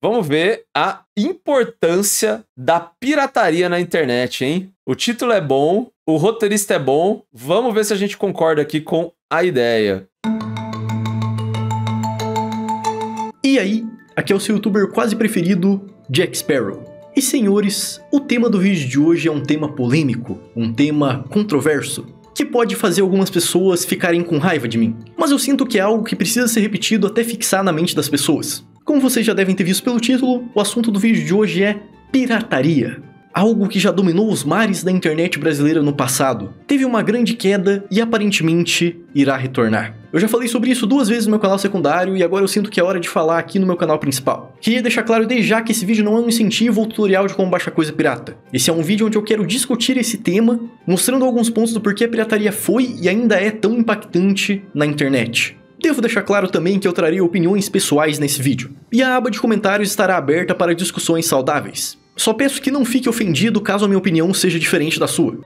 Vamos ver a importância da pirataria na internet, hein? O título é bom, o roteirista é bom. Vamos ver se a gente concorda aqui com a ideia. E aí? Aqui é o seu youtuber quase preferido, Jack Sparrow. E senhores, o tema do vídeo de hoje é um tema polêmico, um tema controverso, que pode fazer algumas pessoas ficarem com raiva de mim. Mas eu sinto que é algo que precisa ser repetido até fixar na mente das pessoas. Como vocês já devem ter visto pelo título, o assunto do vídeo de hoje é pirataria. Algo que já dominou os mares da internet brasileira no passado, teve uma grande queda e aparentemente irá retornar. Eu já falei sobre isso duas vezes no meu canal secundário e agora eu sinto que é hora de falar aqui no meu canal principal. Queria deixar claro desde já que esse vídeo não é um incentivo ou tutorial de como baixar coisa pirata. Esse é um vídeo onde eu quero discutir esse tema, mostrando alguns pontos do porquê a pirataria foi e ainda é tão impactante na internet. Devo deixar claro também que eu trarei opiniões pessoais nesse vídeo, e a aba de comentários estará aberta para discussões saudáveis. Só peço que não fique ofendido caso a minha opinião seja diferente da sua.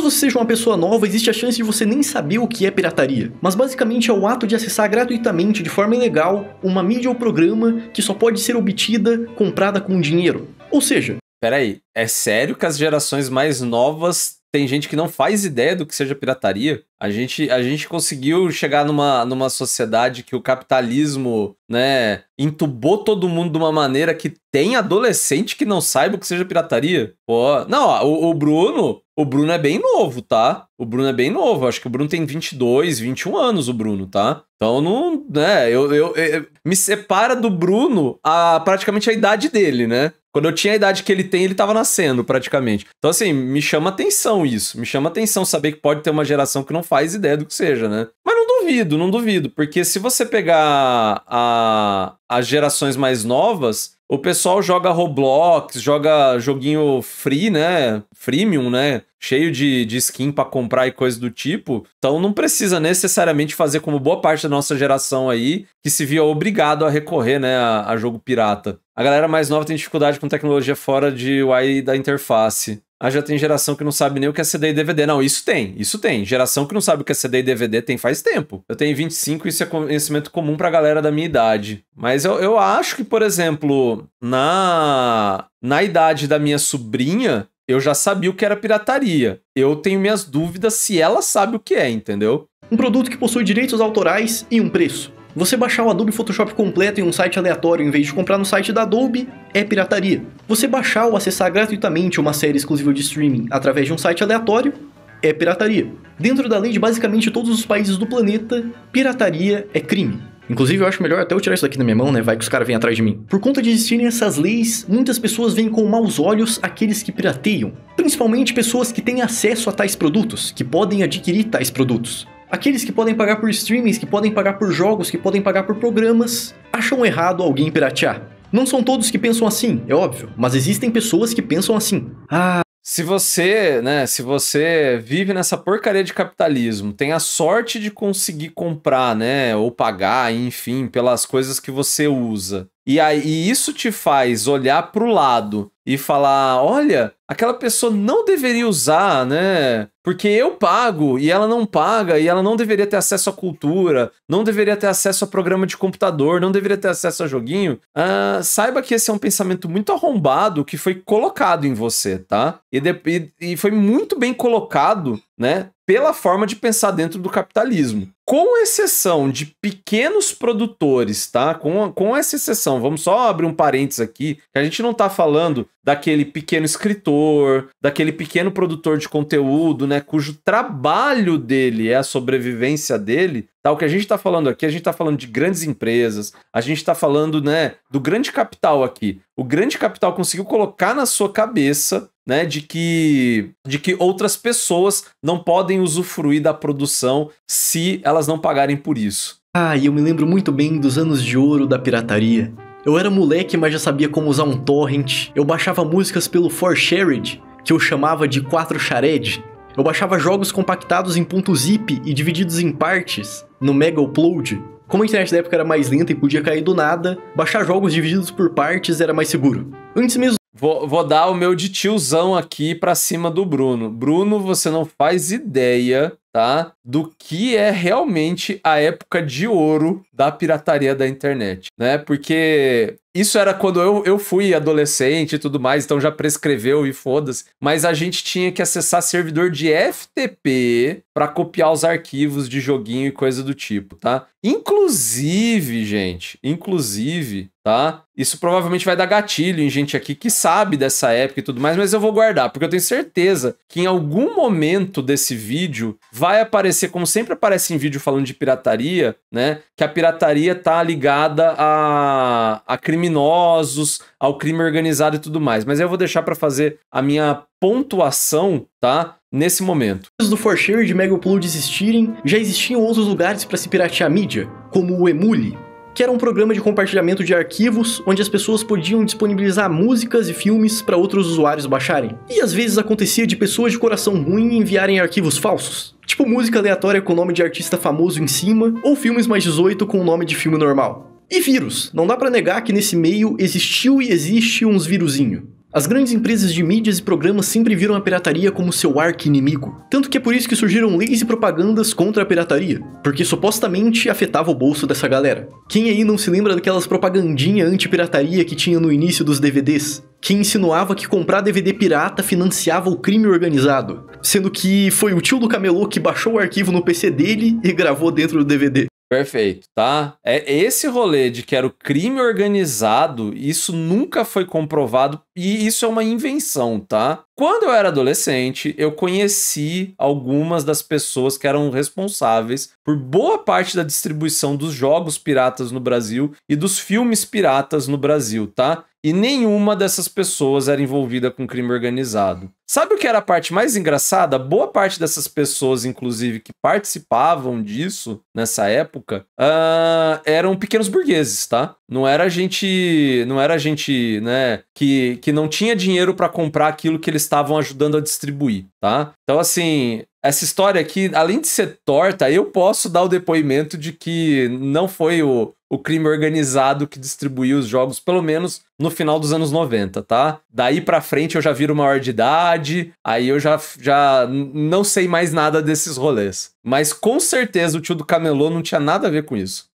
você seja uma pessoa nova, existe a chance de você nem saber o que é pirataria. Mas basicamente é o ato de acessar gratuitamente, de forma ilegal, uma mídia ou programa que só pode ser obtida, comprada com dinheiro. Ou seja, Peraí, é sério que as gerações mais novas tem gente que não faz ideia do que seja pirataria. A gente, a gente conseguiu chegar numa, numa sociedade que o capitalismo, né, entubou todo mundo de uma maneira que tem adolescente que não saiba o que seja pirataria. Pô, não, o, o Bruno, o Bruno é bem novo, tá? O Bruno é bem novo. Acho que o Bruno tem 22, 21 anos, o Bruno, tá? Então, não. né? Eu, eu, eu, me separa do Bruno a praticamente a idade dele, né? Quando eu tinha a idade que ele tem, ele tava nascendo, praticamente. Então, assim, me chama atenção isso. Me chama atenção saber que pode ter uma geração que não faz ideia do que seja, né? Mas não duvido, não duvido. Porque se você pegar a, as gerações mais novas, o pessoal joga Roblox, joga joguinho free, né? Freemium, né? Cheio de, de skin para comprar e coisa do tipo. Então não precisa necessariamente fazer como boa parte da nossa geração aí, que se via obrigado a recorrer, né, a, a jogo pirata. A galera mais nova tem dificuldade com tecnologia fora de UI da interface. Ah, já tem geração que não sabe nem o que é CD e DVD. Não, isso tem, isso tem. Geração que não sabe o que é CD e DVD tem faz tempo. Eu tenho 25 e isso é conhecimento comum pra galera da minha idade. Mas eu, eu acho que, por exemplo, na, na idade da minha sobrinha, eu já sabia o que era pirataria. Eu tenho minhas dúvidas se ela sabe o que é, entendeu? Um produto que possui direitos autorais e um preço. Você baixar o Adobe Photoshop completo em um site aleatório em vez de comprar no site da Adobe é pirataria. Você baixar ou acessar gratuitamente uma série exclusiva de streaming através de um site aleatório é pirataria. Dentro da lei de basicamente todos os países do planeta, pirataria é crime. Inclusive, eu acho melhor até eu tirar isso daqui da minha mão, né? Vai que os caras vêm atrás de mim. Por conta de existirem essas leis, muitas pessoas veem com maus olhos aqueles que pirateiam, principalmente pessoas que têm acesso a tais produtos, que podem adquirir tais produtos. Aqueles que podem pagar por streamings, que podem pagar por jogos, que podem pagar por programas, acham errado alguém piratear. Não são todos que pensam assim, é óbvio, mas existem pessoas que pensam assim. Ah, se você, né, se você vive nessa porcaria de capitalismo, tem a sorte de conseguir comprar, né, ou pagar, enfim, pelas coisas que você usa, e aí isso te faz olhar para o lado e falar, olha, aquela pessoa não deveria usar, né? Porque eu pago e ela não paga e ela não deveria ter acesso à cultura, não deveria ter acesso a programa de computador, não deveria ter acesso a joguinho. Ah, saiba que esse é um pensamento muito arrombado que foi colocado em você, tá? E, de, e, e foi muito bem colocado, né? Pela forma de pensar dentro do capitalismo com exceção de pequenos produtores, tá? Com, com essa exceção, vamos só abrir um parênteses aqui, que a gente não tá falando daquele pequeno escritor, daquele pequeno produtor de conteúdo, né? Cujo trabalho dele é a sobrevivência dele. Tá? O que a gente tá falando aqui, a gente tá falando de grandes empresas, a gente tá falando, né, do grande capital aqui. O grande capital conseguiu colocar na sua cabeça né, de que de que outras pessoas não podem usufruir da produção se elas não pagarem por isso. Ah, e eu me lembro muito bem dos anos de ouro da pirataria. Eu era moleque, mas já sabia como usar um torrent. Eu baixava músicas pelo 4shared, que eu chamava de 4shared. Eu baixava jogos compactados em ponto zip e divididos em partes, no Mega Upload. Como a internet da época era mais lenta e podia cair do nada, baixar jogos divididos por partes era mais seguro. Antes mesmo Vou, vou, dar o meu de tiozão aqui pra cima do Bruno. Bruno, você não faz ideia tá? Do que é realmente a época de ouro da pirataria da internet, né? Porque isso era quando eu, eu fui adolescente e tudo mais, então já prescreveu e foda-se. Mas a gente tinha que acessar servidor de FTP para copiar os arquivos de joguinho e coisa do tipo, tá? Inclusive, gente, inclusive, tá? Isso provavelmente vai dar gatilho em gente aqui que sabe dessa época e tudo mais, mas eu vou guardar, porque eu tenho certeza que em algum momento desse vídeo vai aparecer, como sempre aparece em vídeo falando de pirataria, né? Que a pirataria tá ligada a, a criminosos, ao crime organizado e tudo mais. Mas eu vou deixar para fazer a minha pontuação, tá? Nesse momento. Antes do Forshare de Mega desistirem, existirem, já existiam outros lugares para se piratear mídia, como o Emule, que era um programa de compartilhamento de arquivos onde as pessoas podiam disponibilizar músicas e filmes para outros usuários baixarem. E às vezes acontecia de pessoas de coração ruim enviarem arquivos falsos tipo música aleatória com nome de artista famoso em cima, ou filmes mais 18 com nome de filme normal. E vírus, não dá para negar que nesse meio existiu e existe uns vírusinho. As grandes empresas de mídias e programas sempre viram a pirataria como seu arco inimigo tanto que é por isso que surgiram leis e propagandas contra a pirataria, porque supostamente afetava o bolso dessa galera. Quem aí não se lembra daquelas propagandinha anti-pirataria que tinha no início dos DVDs? que insinuava que comprar DVD pirata financiava o crime organizado, sendo que foi o tio do camelô que baixou o arquivo no PC dele e gravou dentro do DVD. Perfeito, tá? É esse rolê de que era o crime organizado, isso nunca foi comprovado e isso é uma invenção, tá? Quando eu era adolescente, eu conheci algumas das pessoas que eram responsáveis por boa parte da distribuição dos jogos piratas no Brasil e dos filmes piratas no Brasil, tá? e nenhuma dessas pessoas era envolvida com crime organizado. Sabe o que era a parte mais engraçada? Boa parte dessas pessoas, inclusive, que participavam disso nessa época, uh, eram pequenos burgueses, tá? Não era gente, não era gente, né, que, que não tinha dinheiro para comprar aquilo que eles estavam ajudando a distribuir, tá? Então assim, essa história aqui, além de ser torta, eu posso dar o depoimento de que não foi o, o crime organizado que distribuiu os jogos, pelo menos no final dos anos 90, tá? Daí pra frente eu já viro maior de idade, aí eu já, já não sei mais nada desses rolês. Mas com certeza o tio do camelô não tinha nada a ver com isso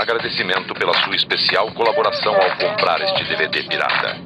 agradecimento pela sua especial colaboração ao comprar este DVD pirata.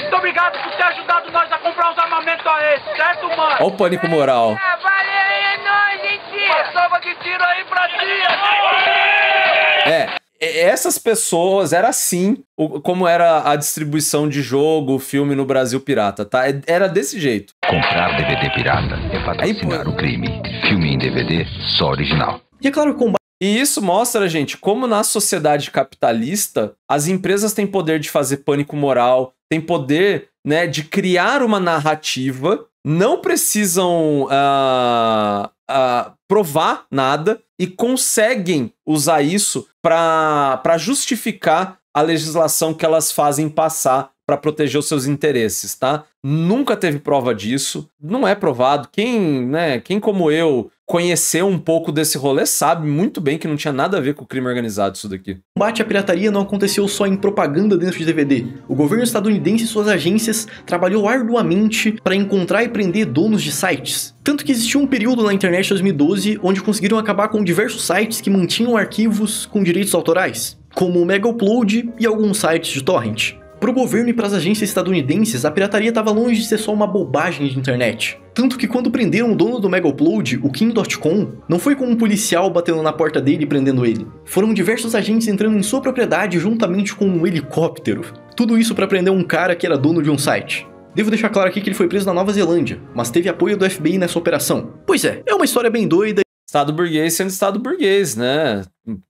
Muito obrigado por ter ajudado nós a comprar os armamentos a esse, certo, mano? Olha o pânico moral. É, valeu, é nóis, gente! Uma salva de tiro aí pra ti! Né? É essas pessoas era assim como era a distribuição de jogo, filme no Brasil pirata, tá? É, era desse jeito. Comprar DVD pirata é patrocinar Aí, o crime. Filme em DVD só original. E é claro, o combate e isso mostra, gente, como na sociedade capitalista as empresas têm poder de fazer pânico moral, têm poder né, de criar uma narrativa, não precisam uh, uh, provar nada e conseguem usar isso para justificar a legislação que elas fazem passar para proteger os seus interesses, tá? Nunca teve prova disso, não é provado. Quem, né, quem como eu conheceu um pouco desse rolê sabe muito bem que não tinha nada a ver com o crime organizado isso daqui. O combate à pirataria não aconteceu só em propaganda dentro de DVD. O governo estadunidense e suas agências trabalhou arduamente para encontrar e prender donos de sites. Tanto que existiu um período na internet 2012 onde conseguiram acabar com diversos sites que mantinham arquivos com direitos autorais, como o Mega Upload e alguns sites de torrent. Para o governo e para as agências estadunidenses, a pirataria estava longe de ser só uma bobagem de internet. Tanto que quando prenderam o dono do Mega Upload, o Kim.com, não foi com um policial batendo na porta dele e prendendo ele. Foram diversos agentes entrando em sua propriedade juntamente com um helicóptero. Tudo isso para prender um cara que era dono de um site. Devo deixar claro aqui que ele foi preso na Nova Zelândia, mas teve apoio do FBI nessa operação. Pois é, é uma história bem doida Estado burguês sendo Estado burguês, né?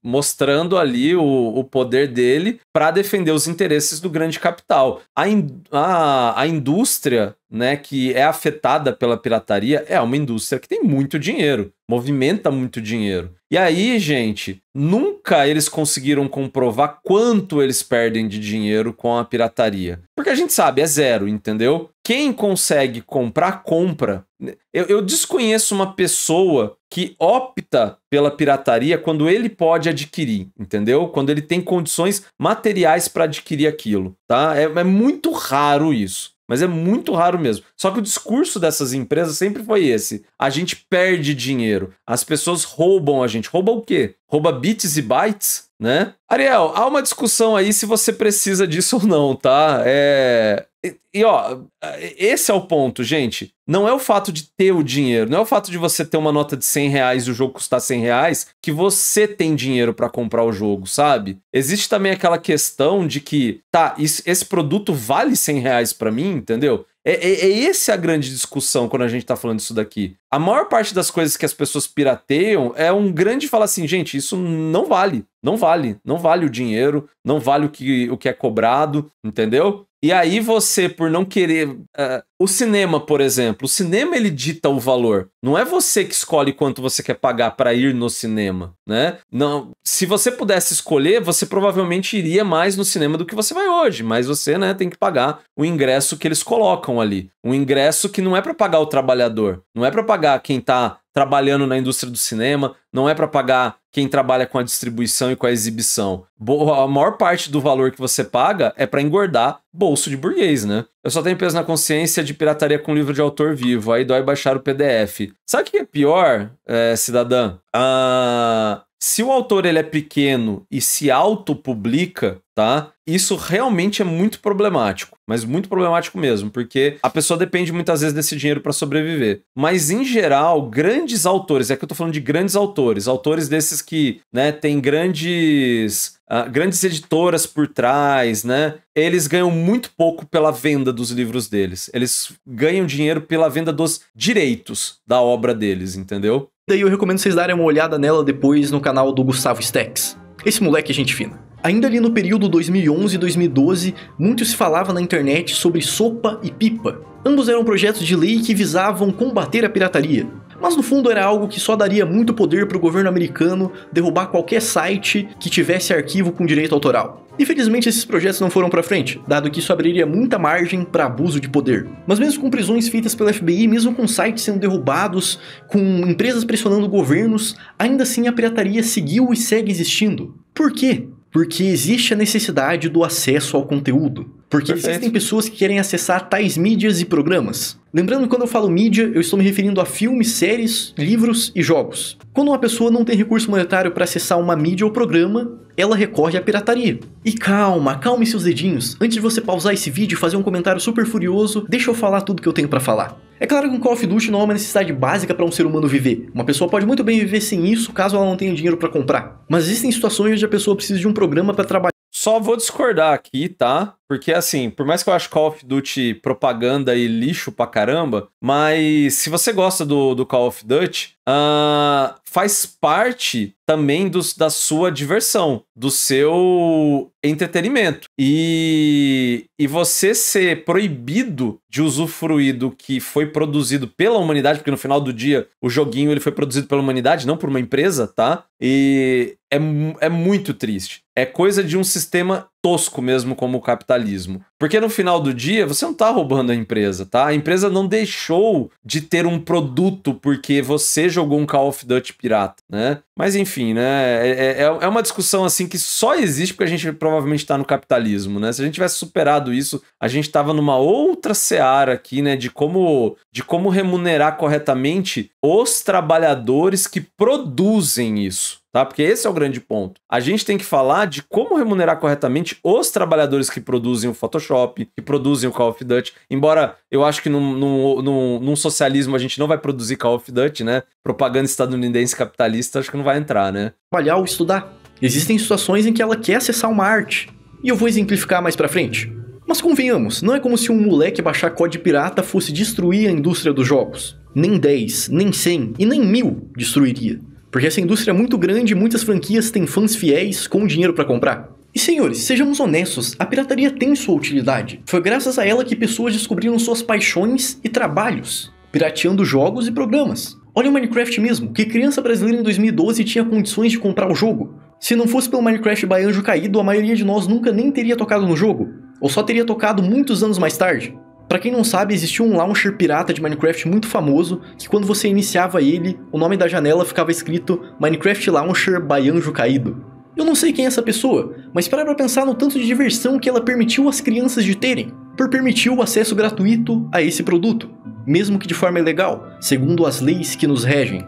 mostrando ali o, o poder dele para defender os interesses do grande capital. A, in, a, a indústria né, que é afetada pela pirataria é uma indústria que tem muito dinheiro, movimenta muito dinheiro. E aí, gente, nunca eles conseguiram comprovar quanto eles perdem de dinheiro com a pirataria. Porque a gente sabe, é zero, entendeu? Quem consegue comprar, compra. Eu, eu desconheço uma pessoa que opta pela pirataria quando ele pode adquirir, entendeu? Quando ele tem condições materiais para adquirir aquilo, tá? É, é muito raro isso. Mas é muito raro mesmo. Só que o discurso dessas empresas sempre foi esse: a gente perde dinheiro, as pessoas roubam a gente. Roubam o quê? rouba bits e bytes, né? Ariel, há uma discussão aí se você precisa disso ou não, tá? É... E, ó, esse é o ponto, gente. Não é o fato de ter o dinheiro, não é o fato de você ter uma nota de 100 reais e o jogo custar 100 reais que você tem dinheiro para comprar o jogo, sabe? Existe também aquela questão de que, tá, isso, esse produto vale 100 reais pra mim, entendeu? É, é, é essa a grande discussão quando a gente tá falando isso daqui. A maior parte das coisas que as pessoas pirateiam é um grande falar assim, gente, isso não vale não vale, não vale o dinheiro, não vale o que, o que é cobrado, entendeu? E aí você, por não querer. Uh, o cinema, por exemplo, o cinema ele dita o valor. Não é você que escolhe quanto você quer pagar para ir no cinema, né? Não, se você pudesse escolher, você provavelmente iria mais no cinema do que você vai hoje, mas você, né, tem que pagar o ingresso que eles colocam ali, um ingresso que não é para pagar o trabalhador, não é para pagar quem tá trabalhando na indústria do cinema, não é para pagar quem trabalha com a distribuição e com a exibição. Boa, a maior parte do valor que você paga é para engordar bolso de burguês, né? Eu só tenho peso na consciência de pirataria com livro de autor vivo, aí dói baixar o PDF. Sabe o que é pior, é, cidadã? Ah, se o autor ele é pequeno e se autopublica, tá? Isso realmente é muito problemático, mas muito problemático mesmo, porque a pessoa depende muitas vezes desse dinheiro para sobreviver. Mas em geral, grandes autores, é que eu estou falando de grandes autores, autores desses que, né, tem grandes Uh, grandes editoras por trás, né? Eles ganham muito pouco pela venda dos livros deles. Eles ganham dinheiro pela venda dos direitos da obra deles, entendeu? Daí eu recomendo vocês darem uma olhada nela depois no canal do Gustavo Stex. Esse moleque é gente fina. Ainda ali no período 2011 e 2012, muito se falava na internet sobre sopa e pipa. Ambos eram projetos de lei que visavam combater a pirataria. Mas no fundo era algo que só daria muito poder para o governo americano derrubar qualquer site que tivesse arquivo com direito autoral. Infelizmente, esses projetos não foram para frente, dado que isso abriria muita margem para abuso de poder. Mas, mesmo com prisões feitas pela FBI, mesmo com sites sendo derrubados, com empresas pressionando governos, ainda assim a pirataria seguiu e segue existindo. Por quê? Porque existe a necessidade do acesso ao conteúdo. Porque Perfeito. existem pessoas que querem acessar tais mídias e programas. Lembrando que quando eu falo mídia, eu estou me referindo a filmes, séries, livros e jogos. Quando uma pessoa não tem recurso monetário para acessar uma mídia ou programa, ela recorre à pirataria. E calma, calme seus dedinhos. Antes de você pausar esse vídeo e fazer um comentário super furioso, deixa eu falar tudo que eu tenho para falar. É claro que um Call of Duty não é uma necessidade básica para um ser humano viver. Uma pessoa pode muito bem viver sem isso caso ela não tenha dinheiro para comprar. Mas existem situações onde a pessoa precisa de um programa para trabalhar. Só vou discordar aqui, tá? Porque, assim, por mais que eu acho Call of Duty propaganda e lixo pra caramba, mas se você gosta do, do Call of Duty, uh, faz parte também dos da sua diversão, do seu entretenimento. E, e você ser proibido de usufruir do que foi produzido pela humanidade, porque no final do dia o joguinho ele foi produzido pela humanidade, não por uma empresa, tá? E é, é muito triste. É coisa de um sistema tosco mesmo como o capitalismo. Porque no final do dia, você não está roubando a empresa, tá? A empresa não deixou de ter um produto porque você jogou um Call of Duty pirata, né? Mas enfim, né? É, é, é, é uma discussão assim que só existe porque a gente provavelmente está no capitalismo, né? Se a gente tivesse superado isso, a gente estava numa outra seara aqui, né? De como, de como remunerar corretamente os trabalhadores que produzem isso tá? Porque esse é o grande ponto. A gente tem que falar de como remunerar corretamente os trabalhadores que produzem o Photoshop, que produzem o Call of Duty. Embora eu acho que num, num, num, num socialismo a gente não vai produzir Call of Duty, né? Propaganda estadunidense capitalista acho que não vai entrar, né? Trabalhar ou estudar. Existem situações em que ela quer acessar uma arte. E eu vou exemplificar mais pra frente. Mas convenhamos, não é como se um moleque baixar código pirata fosse destruir a indústria dos jogos. Nem 10, nem 100 e nem mil destruiria. Porque essa indústria é muito grande e muitas franquias têm fãs fiéis com dinheiro para comprar. E senhores, sejamos honestos, a pirataria tem sua utilidade. Foi graças a ela que pessoas descobriram suas paixões e trabalhos, pirateando jogos e programas. Olha o Minecraft mesmo, que criança brasileira em 2012 tinha condições de comprar o jogo. Se não fosse pelo Minecraft Baianjo caído, a maioria de nós nunca nem teria tocado no jogo, ou só teria tocado muitos anos mais tarde. Para quem não sabe, existiu um launcher pirata de Minecraft muito famoso, que quando você iniciava ele, o nome da janela ficava escrito Minecraft Launcher Baianjo Caído. Eu não sei quem é essa pessoa, mas para pra pensar no tanto de diversão que ela permitiu às crianças de terem, por permitir o acesso gratuito a esse produto, mesmo que de forma ilegal, segundo as leis que nos regem.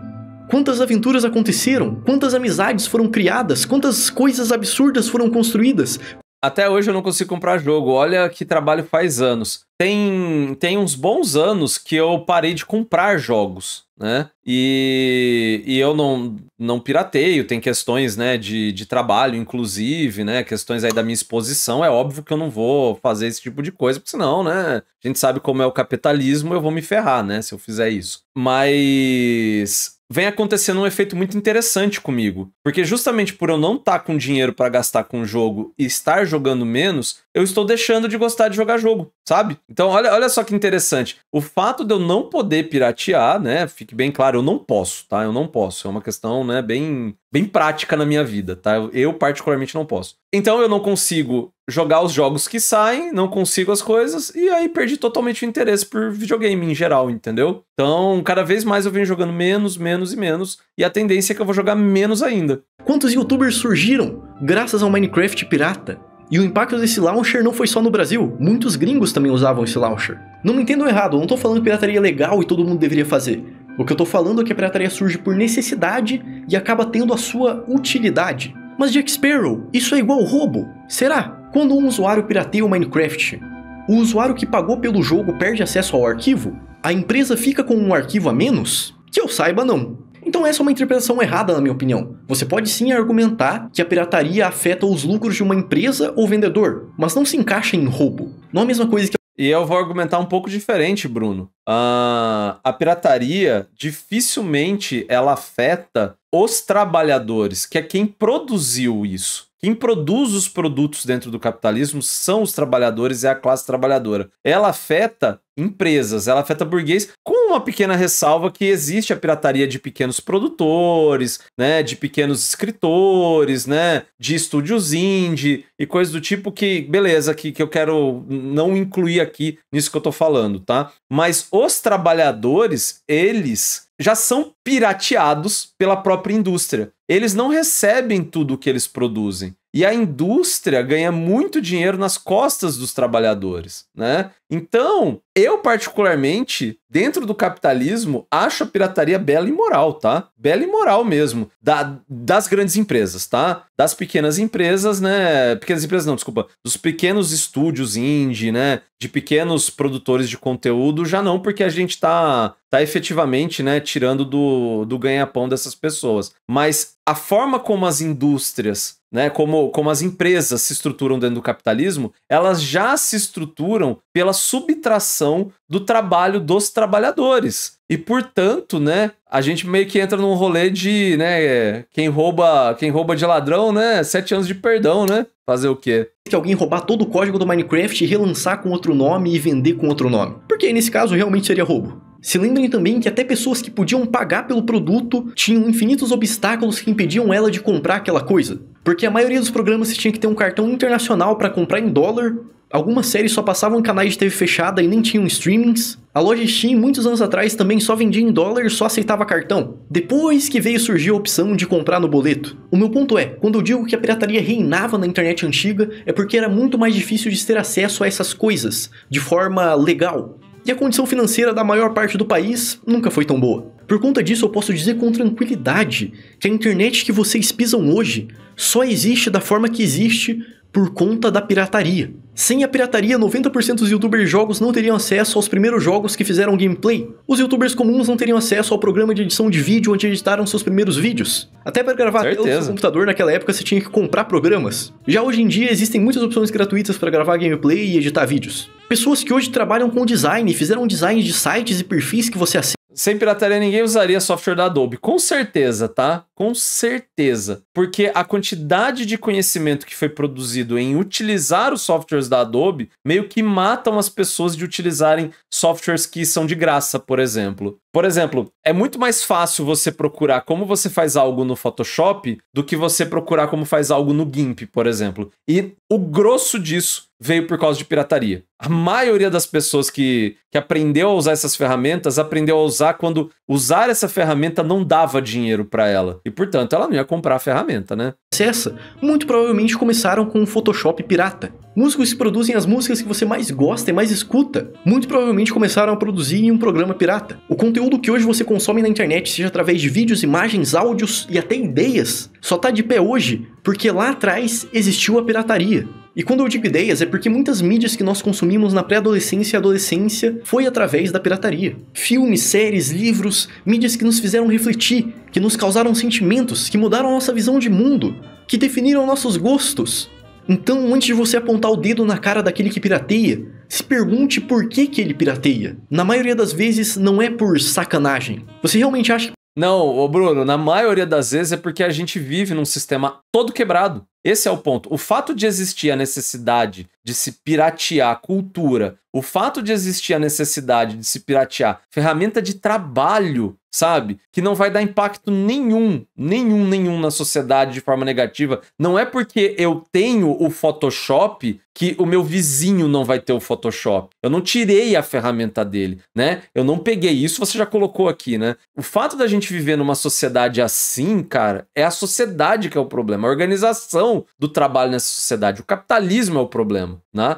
Quantas aventuras aconteceram, quantas amizades foram criadas, quantas coisas absurdas foram construídas, até hoje eu não consigo comprar jogo. Olha que trabalho faz anos. Tem, tem uns bons anos que eu parei de comprar jogos, né? E, e eu não, não pirateio, tem questões, né, de, de trabalho, inclusive, né? Questões aí da minha exposição. É óbvio que eu não vou fazer esse tipo de coisa, porque senão, né? A gente sabe como é o capitalismo, eu vou me ferrar, né? Se eu fizer isso. Mas vem acontecendo um efeito muito interessante comigo, porque justamente por eu não estar tá com dinheiro para gastar com o jogo e estar jogando menos, eu estou deixando de gostar de jogar jogo, sabe? Então, olha, olha só que interessante. O fato de eu não poder piratear, né? Fique bem claro, eu não posso, tá? Eu não posso. É uma questão, né, bem bem prática na minha vida, tá? Eu particularmente não posso. Então eu não consigo jogar os jogos que saem, não consigo as coisas, e aí perdi totalmente o interesse por videogame em geral, entendeu? Então, cada vez mais eu venho jogando menos, menos e menos, e a tendência é que eu vou jogar menos ainda. Quantos youtubers surgiram graças ao Minecraft pirata? E o impacto desse launcher não foi só no Brasil, muitos gringos também usavam esse launcher. Não me entendam errado, eu não tô falando que pirataria é legal e todo mundo deveria fazer. O que eu tô falando é que a pirataria surge por necessidade e acaba tendo a sua utilidade. Mas Jack Sparrow, isso é igual roubo? Será? Quando um usuário pirateia o Minecraft, o usuário que pagou pelo jogo perde acesso ao arquivo? A empresa fica com um arquivo a menos? Que eu saiba, não. Então essa é uma interpretação errada, na minha opinião. Você pode sim argumentar que a pirataria afeta os lucros de uma empresa ou vendedor, mas não se encaixa em roubo. Não é a mesma coisa que. E eu vou argumentar um pouco diferente, Bruno. Uh, a pirataria dificilmente ela afeta os trabalhadores, que é quem produziu isso. Quem produz os produtos dentro do capitalismo são os trabalhadores e a classe trabalhadora. Ela afeta empresas, ela afeta burguês, com uma pequena ressalva que existe a pirataria de pequenos produtores, né, de pequenos escritores, né, de estúdios indie e coisas do tipo que, beleza, que, que eu quero não incluir aqui nisso que eu tô falando, tá? Mas os trabalhadores, eles já são pirateados pela própria indústria. Eles não recebem tudo o que eles produzem. E a indústria ganha muito dinheiro nas costas dos trabalhadores, né? Então, eu particularmente, dentro do capitalismo, acho a pirataria bela e moral, tá? Bela e moral mesmo, da, das grandes empresas, tá? Das pequenas empresas, né? Pequenas empresas não, desculpa, dos pequenos estúdios indie, né? De pequenos produtores de conteúdo, já não, porque a gente tá, tá efetivamente, né, tirando do, do, ganha-pão dessas pessoas. Mas a forma como as indústrias, né, como, como as empresas se estruturam dentro do capitalismo, elas já se estruturam pela subtração do trabalho dos trabalhadores. E, portanto, né, a gente meio que entra num rolê de, né, quem rouba, quem rouba de ladrão, né, sete anos de perdão, né? Fazer o quê? Que alguém roubar todo o código do Minecraft e relançar com outro nome e vender com outro nome. Porque nesse caso realmente seria roubo. Se lembrem também que até pessoas que podiam pagar pelo produto tinham infinitos obstáculos que impediam ela de comprar aquela coisa. Porque a maioria dos programas tinha que ter um cartão internacional para comprar em dólar, algumas séries só passavam canais de TV fechada e nem tinham streamings, a loja Steam, muitos anos atrás, também só vendia em dólar e só aceitava cartão. Depois que veio surgir a opção de comprar no boleto. O meu ponto é, quando eu digo que a pirataria reinava na internet antiga, é porque era muito mais difícil de ter acesso a essas coisas, de forma legal e a condição financeira da maior parte do país nunca foi tão boa. Por conta disso, eu posso dizer com tranquilidade que a internet que vocês pisam hoje só existe da forma que existe por conta da pirataria. Sem a pirataria, 90% dos youtubers jogos não teriam acesso aos primeiros jogos que fizeram gameplay. Os youtubers comuns não teriam acesso ao programa de edição de vídeo onde editaram seus primeiros vídeos. Até para gravar Certeza. tela no seu computador naquela época você tinha que comprar programas. Já hoje em dia existem muitas opções gratuitas para gravar gameplay e editar vídeos. Pessoas que hoje trabalham com design fizeram designs de sites e perfis que você acessa sem pirataria ninguém usaria software da Adobe. Com certeza, tá? Com certeza. Porque a quantidade de conhecimento que foi produzido em utilizar os softwares da Adobe meio que matam as pessoas de utilizarem softwares que são de graça, por exemplo. Por exemplo, é muito mais fácil você procurar como você faz algo no Photoshop do que você procurar como faz algo no GIMP, por exemplo. E o grosso disso veio por causa de pirataria. A maioria das pessoas que, que aprendeu a usar essas ferramentas aprendeu a usar quando usar essa ferramenta não dava dinheiro para ela. E, portanto, ela não ia comprar a ferramenta, né? Essa, muito provavelmente começaram com um Photoshop pirata. Músicos que produzem as músicas que você mais gosta e mais escuta, muito provavelmente começaram a produzir em um programa pirata. O conteúdo que hoje você consome na internet, seja através de vídeos, imagens, áudios e até ideias, só tá de pé hoje porque lá atrás existiu a pirataria. E quando eu digo ideias, é porque muitas mídias que nós consumimos na pré-adolescência e adolescência foi através da pirataria. Filmes, séries, livros, mídias que nos fizeram refletir, que nos causaram sentimentos, que mudaram nossa visão de mundo, que definiram nossos gostos, então, antes de você apontar o dedo na cara daquele que pirateia, se pergunte por que, que ele pirateia. Na maioria das vezes, não é por sacanagem. Você realmente acha que. Não, Bruno, na maioria das vezes é porque a gente vive num sistema todo quebrado. Esse é o ponto. O fato de existir a necessidade de se piratear a cultura o fato de existir a necessidade de se piratear ferramenta de trabalho, sabe? Que não vai dar impacto nenhum, nenhum, nenhum na sociedade de forma negativa. Não é porque eu tenho o Photoshop que o meu vizinho não vai ter o Photoshop. Eu não tirei a ferramenta dele, né? Eu não peguei isso, você já colocou aqui, né? O fato da gente viver numa sociedade assim, cara, é a sociedade que é o problema, a organização do trabalho nessa sociedade. O capitalismo é o problema. Né?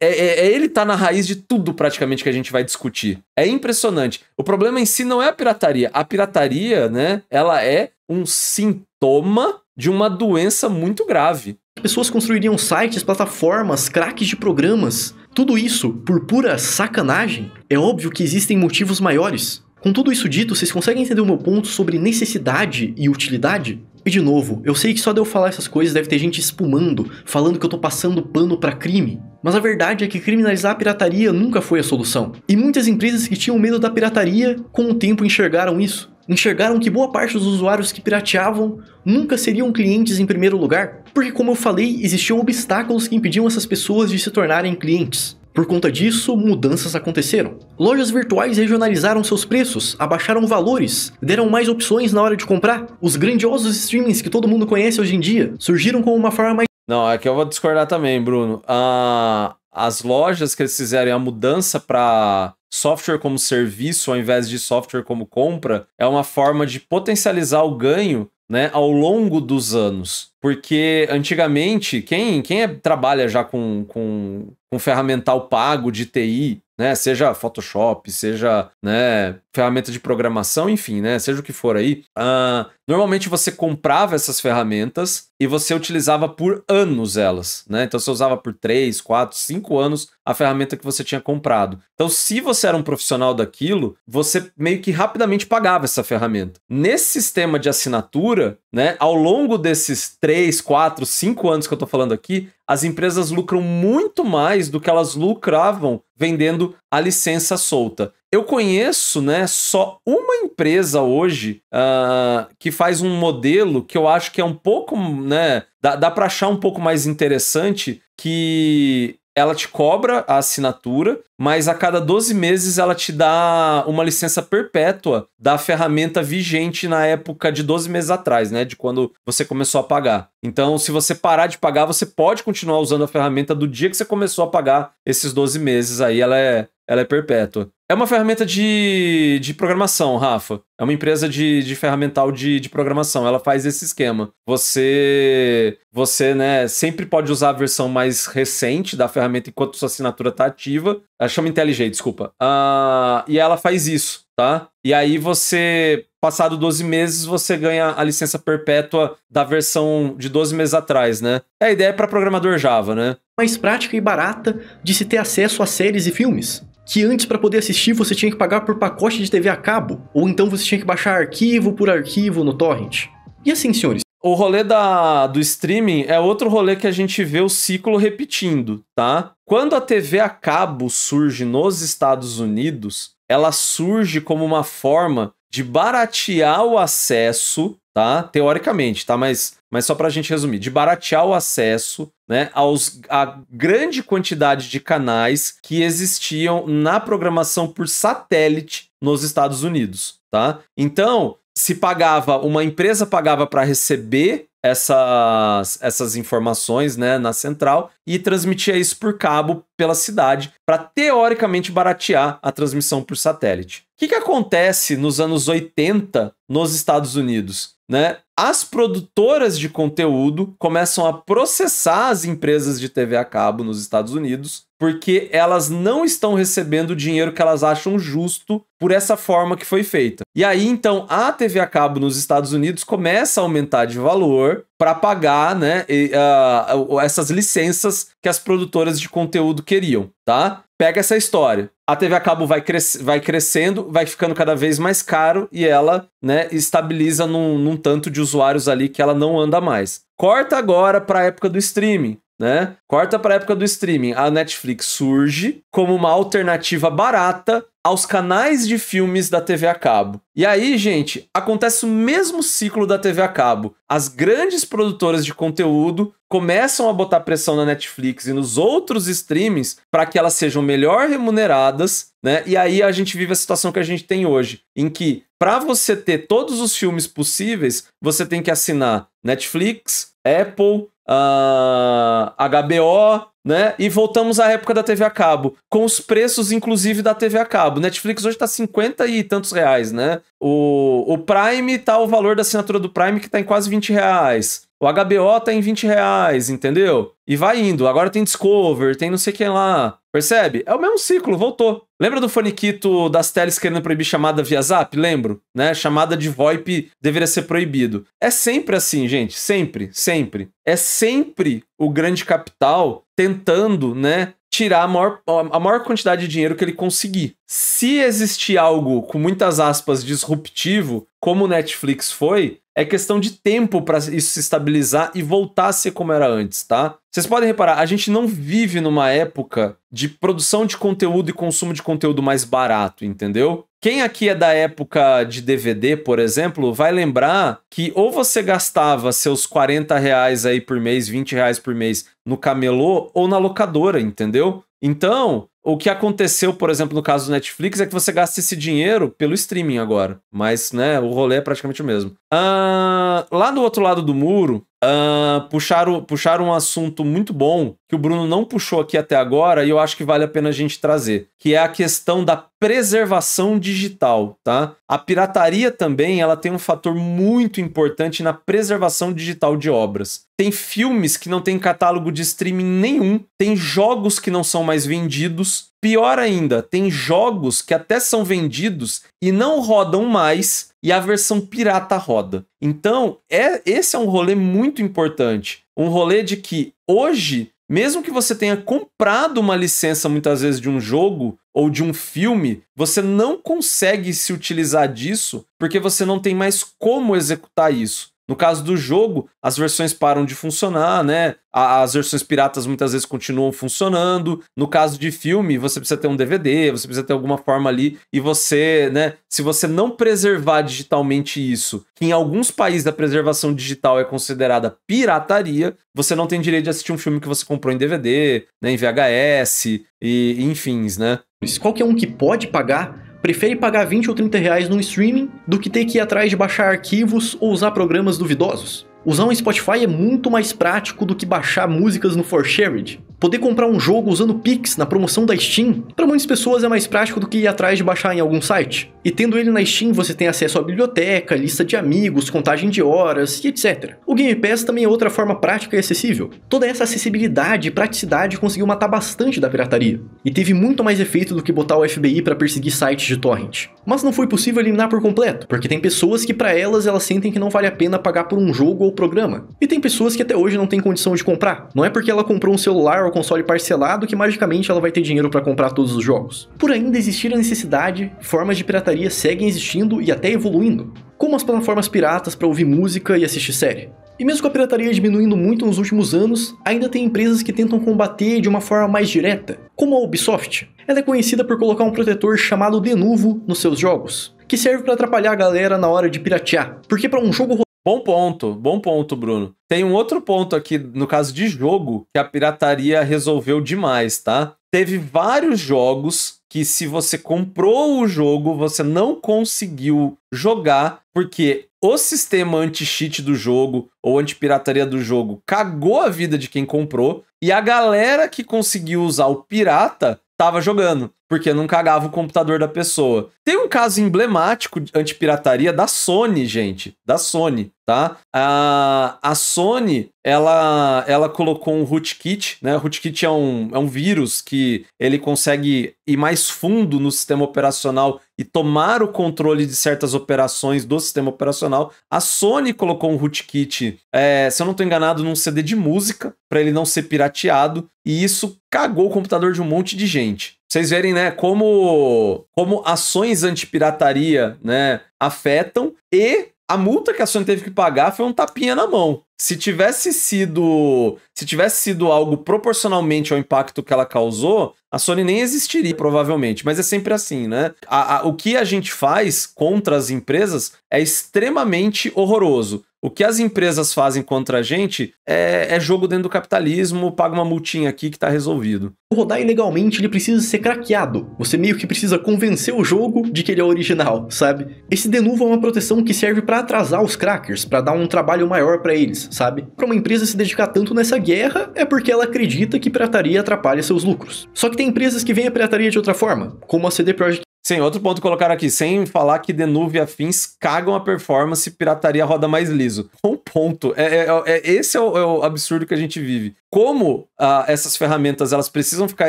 É, é, é, ele tá na raiz de tudo praticamente que a gente vai discutir. É impressionante. O problema em si não é a pirataria. A pirataria, né, ela é um sintoma de uma doença muito grave. Pessoas construiriam sites, plataformas, craques de programas. Tudo isso por pura sacanagem. É óbvio que existem motivos maiores. Com tudo isso dito, vocês conseguem entender o meu ponto sobre necessidade e utilidade? E de novo, eu sei que só de eu falar essas coisas deve ter gente espumando, falando que eu tô passando pano para crime. Mas a verdade é que criminalizar a pirataria nunca foi a solução. E muitas empresas que tinham medo da pirataria, com o tempo enxergaram isso. Enxergaram que boa parte dos usuários que pirateavam nunca seriam clientes em primeiro lugar, porque, como eu falei, existiam obstáculos que impediam essas pessoas de se tornarem clientes. Por conta disso, mudanças aconteceram. Lojas virtuais regionalizaram seus preços, abaixaram valores, deram mais opções na hora de comprar. Os grandiosos streamings que todo mundo conhece hoje em dia surgiram com uma forma mais. Não, aqui é eu vou discordar também, Bruno. Ah, as lojas que eles fizerem a mudança para software como serviço ao invés de software como compra é uma forma de potencializar o ganho né, ao longo dos anos. Porque antigamente, quem, quem é, trabalha já com, com com ferramental pago de TI né? Seja Photoshop, seja né, ferramenta de programação, enfim, né? Seja o que for aí. Uh, normalmente você comprava essas ferramentas e você utilizava por anos elas, né? Então você usava por 3, 4, 5 anos a ferramenta que você tinha comprado. Então, se você era um profissional daquilo, você meio que rapidamente pagava essa ferramenta. Nesse sistema de assinatura, né? Ao longo desses 3, 4, 5 anos que eu tô falando aqui, as empresas lucram muito mais do que elas lucravam vendendo a licença solta. Eu conheço, né, só uma empresa hoje uh, que faz um modelo que eu acho que é um pouco, né, dá, dá para achar um pouco mais interessante que ela te cobra a assinatura, mas a cada 12 meses ela te dá uma licença perpétua da ferramenta vigente na época de 12 meses atrás, né? De quando você começou a pagar. Então, se você parar de pagar, você pode continuar usando a ferramenta do dia que você começou a pagar esses 12 meses aí. Ela é, ela é perpétua. É uma ferramenta de, de programação, Rafa. É uma empresa de, de ferramental de, de programação. Ela faz esse esquema. Você você né, sempre pode usar a versão mais recente da ferramenta enquanto sua assinatura está ativa. Ela ah, chama IntelliJ, desculpa. Uh, e ela faz isso, tá? E aí você passado 12 meses, você ganha a licença perpétua da versão de 12 meses atrás, né? É a ideia é para programador Java, né? Mais prática e barata de se ter acesso a séries e filmes. Que antes, para poder assistir, você tinha que pagar por pacote de TV a cabo, ou então você tinha que baixar arquivo por arquivo no torrent. E assim, senhores, o rolê da, do streaming é outro rolê que a gente vê o ciclo repetindo, tá? Quando a TV a cabo surge nos Estados Unidos, ela surge como uma forma de baratear o acesso, tá? Teoricamente, tá? Mas, mas só para a gente resumir, de baratear o acesso, né, aos a grande quantidade de canais que existiam na programação por satélite nos Estados Unidos, tá? Então, se pagava, uma empresa pagava para receber essas, essas informações né, na central e transmitia isso por cabo pela cidade para teoricamente baratear a transmissão por satélite. O que, que acontece nos anos 80 nos Estados Unidos? Né? As produtoras de conteúdo começam a processar as empresas de TV a cabo nos Estados Unidos porque elas não estão recebendo o dinheiro que elas acham justo por essa forma que foi feita. E aí então a TV a cabo nos Estados Unidos começa a aumentar de valor para pagar né, ah, essas licenças mudanças que as produtoras de conteúdo queriam, tá? Pega essa história. A TV a cabo vai, cres vai crescendo, vai ficando cada vez mais caro e ela, né, estabiliza num, num tanto de usuários ali que ela não anda mais. Corta agora para a época do streaming. Né? Corta para a época do streaming. A Netflix surge como uma alternativa barata aos canais de filmes da TV a cabo. E aí, gente, acontece o mesmo ciclo da TV a cabo. As grandes produtoras de conteúdo começam a botar pressão na Netflix e nos outros streamings para que elas sejam melhor remuneradas, né? E aí a gente vive a situação que a gente tem hoje, em que para você ter todos os filmes possíveis, você tem que assinar Netflix, Apple, uh, ah, HBO, né? E voltamos à época da TV a cabo, com os preços, inclusive, da TV a cabo. Netflix hoje tá 50 e tantos reais, né? O, o Prime tá o valor da assinatura do Prime que tá em quase 20 reais. O HBO tá em 20 reais, entendeu? E vai indo. Agora tem Discover, tem não sei quem lá. Percebe? É o mesmo ciclo, voltou. Lembra do faniquito das teles querendo proibir chamada via zap? Lembro, né? Chamada de VoIP deveria ser proibido. É sempre assim, gente. Sempre, sempre. É sempre o grande capital tentando, né, tirar a maior, a maior quantidade de dinheiro que ele conseguir. Se existir algo com muitas aspas disruptivo, como o Netflix foi, é questão de tempo para isso se estabilizar e voltar a ser como era antes, tá? Vocês podem reparar, a gente não vive numa época de produção de conteúdo e consumo de conteúdo mais barato, entendeu? Quem aqui é da época de DVD, por exemplo, vai lembrar que ou você gastava seus 40 reais aí por mês, 20 reais por mês no camelô ou na locadora, entendeu? Então, o que aconteceu, por exemplo, no caso do Netflix, é que você gasta esse dinheiro pelo streaming agora. Mas, né, o rolê é praticamente o mesmo. Ah, lá do outro lado do muro, ah, puxaram, puxaram um assunto muito bom que o Bruno não puxou aqui até agora e eu acho que vale a pena a gente trazer, que é a questão da preservação digital, tá? A pirataria também, ela tem um fator muito importante na preservação digital de obras. Tem filmes que não tem catálogo de streaming nenhum, tem jogos que não são mais vendidos. Pior ainda, tem jogos que até são vendidos e não rodam mais, e a versão pirata roda. Então, é, esse é um rolê muito importante. Um rolê de que hoje, mesmo que você tenha comprado uma licença muitas vezes de um jogo ou de um filme, você não consegue se utilizar disso porque você não tem mais como executar isso. No caso do jogo, as versões param de funcionar, né? As versões piratas muitas vezes continuam funcionando. No caso de filme, você precisa ter um DVD, você precisa ter alguma forma ali e você, né? Se você não preservar digitalmente isso, que em alguns países a preservação digital é considerada pirataria, você não tem direito de assistir um filme que você comprou em DVD, né? Em VHS e, e enfins, né? Mas qualquer é um que pode pagar prefere pagar 20 ou 30 reais num streaming do que ter que ir atrás de baixar arquivos ou usar programas duvidosos. Usar um Spotify é muito mais prático do que baixar músicas no ForShared. Poder comprar um jogo usando Pix na promoção da Steam, para muitas pessoas é mais prático do que ir atrás de baixar em algum site. E tendo ele na Steam, você tem acesso à biblioteca, lista de amigos, contagem de horas e etc. O Game Pass também é outra forma prática e acessível. Toda essa acessibilidade e praticidade conseguiu matar bastante da pirataria, e teve muito mais efeito do que botar o FBI para perseguir sites de torrent. Mas não foi possível eliminar por completo, porque tem pessoas que para elas elas sentem que não vale a pena pagar por um jogo ou programa, e tem pessoas que até hoje não têm condição de comprar. Não é porque ela comprou um celular ou o console parcelado que magicamente ela vai ter dinheiro para comprar todos os jogos. Por ainda existir a necessidade, formas de pirataria seguem existindo e até evoluindo, como as plataformas piratas para ouvir música e assistir série. E mesmo com a pirataria diminuindo muito nos últimos anos, ainda tem empresas que tentam combater de uma forma mais direta, como a Ubisoft. Ela é conhecida por colocar um protetor chamado Denuvo nos seus jogos, que serve para atrapalhar a galera na hora de piratear, porque para um jogo Bom ponto, bom ponto, Bruno. Tem um outro ponto aqui, no caso de jogo, que a pirataria resolveu demais, tá? Teve vários jogos que, se você comprou o jogo, você não conseguiu jogar, porque o sistema anti-cheat do jogo ou anti-pirataria do jogo cagou a vida de quem comprou, e a galera que conseguiu usar o pirata tava jogando, porque não cagava o computador da pessoa. Tem um caso emblemático de antipirataria da Sony, gente, da Sony tá? A, a Sony, ela, ela colocou um rootkit, né? O rootkit é um, é um vírus que ele consegue ir mais fundo no sistema operacional e tomar o controle de certas operações do sistema operacional. A Sony colocou um rootkit, é, se eu não estou enganado, num CD de música, para ele não ser pirateado, e isso cagou o computador de um monte de gente vocês verem, né, como, como ações antipirataria, né, afetam e a multa que a Sony teve que pagar foi um tapinha na mão. Se tivesse sido, se tivesse sido algo proporcionalmente ao impacto que ela causou, a Sony nem existiria provavelmente. Mas é sempre assim, né? A, a, o que a gente faz contra as empresas é extremamente horroroso. O que as empresas fazem contra a gente é, é jogo dentro do capitalismo, paga uma multinha aqui que está resolvido. Rodar ilegalmente ele precisa ser craqueado. Você meio que precisa convencer o jogo de que ele é original, sabe? Esse denuvo é uma proteção que serve para atrasar os crackers, para dar um trabalho maior para eles, sabe? Para uma empresa se dedicar tanto nessa guerra é porque ela acredita que pirataria atrapalha seus lucros. Só que tem empresas que veem a pirataria de outra forma, como a CD Projekt Sim, outro ponto que colocaram aqui, sem falar que Denuvo e afins cagam a performance, pirataria roda mais liso. Um ponto. É, é, é esse é o, é o absurdo que a gente vive como ah, essas ferramentas elas precisam ficar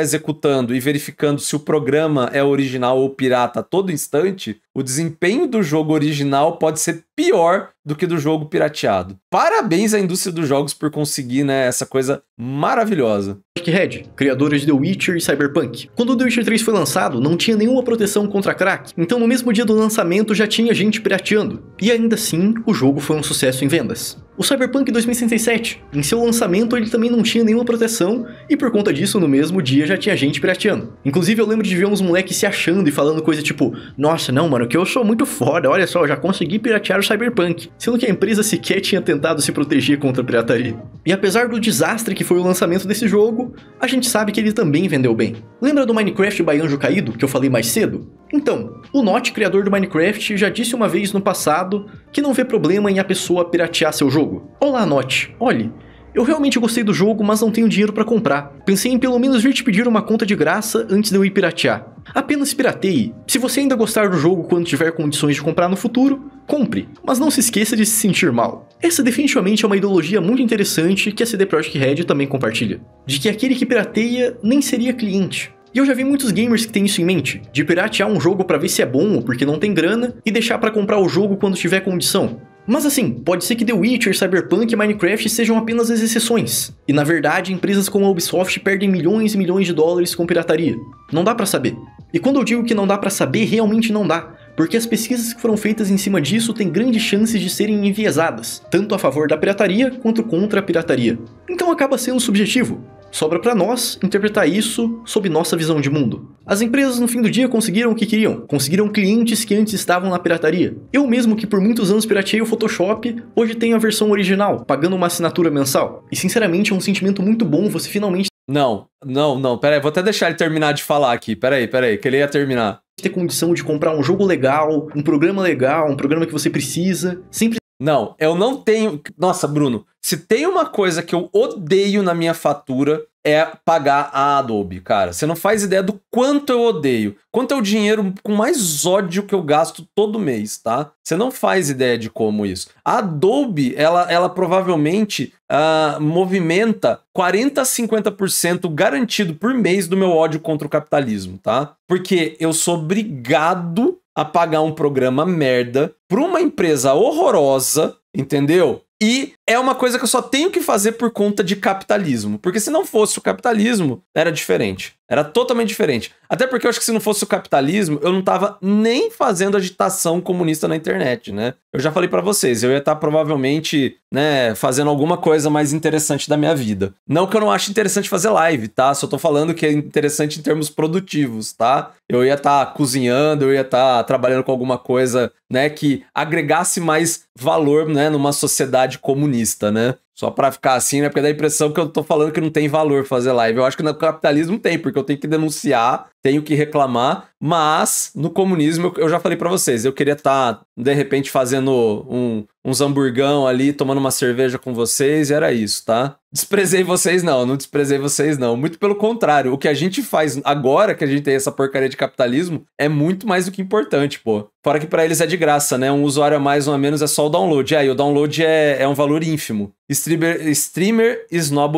executando e verificando se o programa é original ou pirata a todo instante, o desempenho do jogo original pode ser pior do que do jogo pirateado. Parabéns à indústria dos jogos por conseguir né, essa coisa maravilhosa. Red, criador de The Witcher e Cyberpunk. Quando The Witcher 3 foi lançado, não tinha nenhuma proteção contra crack, então no mesmo dia do lançamento já tinha gente pirateando. E ainda assim, o jogo foi um sucesso em vendas. O Cyberpunk 2067, em seu lançamento ele também não tinha tinha nenhuma proteção e por conta disso, no mesmo dia já tinha gente pirateando. Inclusive, eu lembro de ver uns moleques se achando e falando coisa tipo: Nossa, não, mano, que eu sou muito foda, olha só, eu já consegui piratear o Cyberpunk, sendo que a empresa sequer tinha tentado se proteger contra a pirataria. E apesar do desastre que foi o lançamento desse jogo, a gente sabe que ele também vendeu bem. Lembra do Minecraft Baianjo Caído, que eu falei mais cedo? Então, o Notch, criador do Minecraft, já disse uma vez no passado que não vê problema em a pessoa piratear seu jogo. Olá, Notch, olhe, eu realmente gostei do jogo, mas não tenho dinheiro para comprar. Pensei em pelo menos vir te pedir uma conta de graça antes de eu ir piratear. Apenas pirateie. Se você ainda gostar do jogo quando tiver condições de comprar no futuro, compre, mas não se esqueça de se sentir mal. Essa definitivamente é uma ideologia muito interessante que a CD Projekt Red também compartilha, de que aquele que pirateia nem seria cliente. E eu já vi muitos gamers que têm isso em mente, de piratear um jogo para ver se é bom ou porque não tem grana e deixar para comprar o jogo quando tiver condição. Mas assim, pode ser que The Witcher, Cyberpunk e Minecraft sejam apenas as exceções. E na verdade, empresas como a Ubisoft perdem milhões e milhões de dólares com pirataria. Não dá para saber. E quando eu digo que não dá para saber, realmente não dá, porque as pesquisas que foram feitas em cima disso têm grandes chances de serem enviesadas, tanto a favor da pirataria quanto contra a pirataria. Então acaba sendo subjetivo. Sobra para nós interpretar isso sob nossa visão de mundo. As empresas no fim do dia conseguiram o que queriam, conseguiram clientes que antes estavam na pirataria. Eu mesmo que por muitos anos pirateei o Photoshop, hoje tenho a versão original, pagando uma assinatura mensal. E sinceramente é um sentimento muito bom você finalmente não, não, não, peraí, vou até deixar ele terminar de falar aqui, peraí, peraí, que ele ia terminar. Ter condição de comprar um jogo legal, um programa legal, um programa que você precisa, sempre... Não, eu não tenho... Nossa, Bruno, se tem uma coisa que eu odeio na minha fatura é pagar a Adobe, cara. Você não faz ideia do quanto eu odeio. Quanto é o dinheiro com mais ódio que eu gasto todo mês, tá? Você não faz ideia de como isso. A Adobe, ela, ela provavelmente uh, movimenta 40 a 50% garantido por mês do meu ódio contra o capitalismo, tá? Porque eu sou obrigado a pagar um programa merda para uma empresa horrorosa, entendeu? E é uma coisa que eu só tenho que fazer por conta de capitalismo. Porque se não fosse o capitalismo, era diferente. Era totalmente diferente. Até porque eu acho que se não fosse o capitalismo, eu não tava nem fazendo agitação comunista na internet, né? Eu já falei para vocês, eu ia estar tá, provavelmente, né, fazendo alguma coisa mais interessante da minha vida. Não que eu não ache interessante fazer live, tá? Só tô falando que é interessante em termos produtivos, tá? Eu ia estar tá cozinhando, eu ia estar tá trabalhando com alguma coisa, né, que agregasse mais valor, né, numa sociedade comunista protagonista, né? Só para ficar assim, né? Porque dá a impressão que eu tô falando que não tem valor fazer live. Eu acho que no capitalismo tem, porque eu tenho que denunciar, tenho que reclamar, mas no comunismo, eu já falei para vocês, eu queria estar, tá, de repente, fazendo um, uns hamburgão ali, tomando uma cerveja com vocês, e era isso, tá? Desprezei vocês, não, não desprezei vocês, não. Muito pelo contrário, o que a gente faz agora que a gente tem essa porcaria de capitalismo é muito mais do que importante, pô. Fora que para eles é de graça, né? Um usuário a mais, um a menos é só o download. E aí, o download é, é um valor ínfimo. Streamer, streamer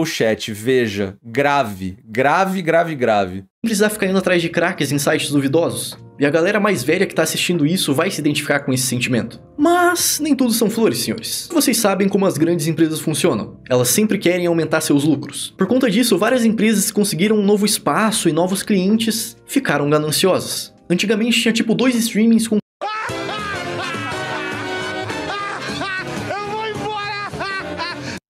chat. Veja, grave, grave, grave, grave. Não precisa ficar indo atrás de craques em sites duvidosos. E a galera mais velha que tá assistindo isso vai se identificar com esse sentimento. Mas nem tudo são flores, senhores. Vocês sabem como as grandes empresas funcionam. Elas sempre querem aumentar seus lucros. Por conta disso, várias empresas que conseguiram um novo espaço e novos clientes ficaram gananciosas. Antigamente tinha tipo dois streamings com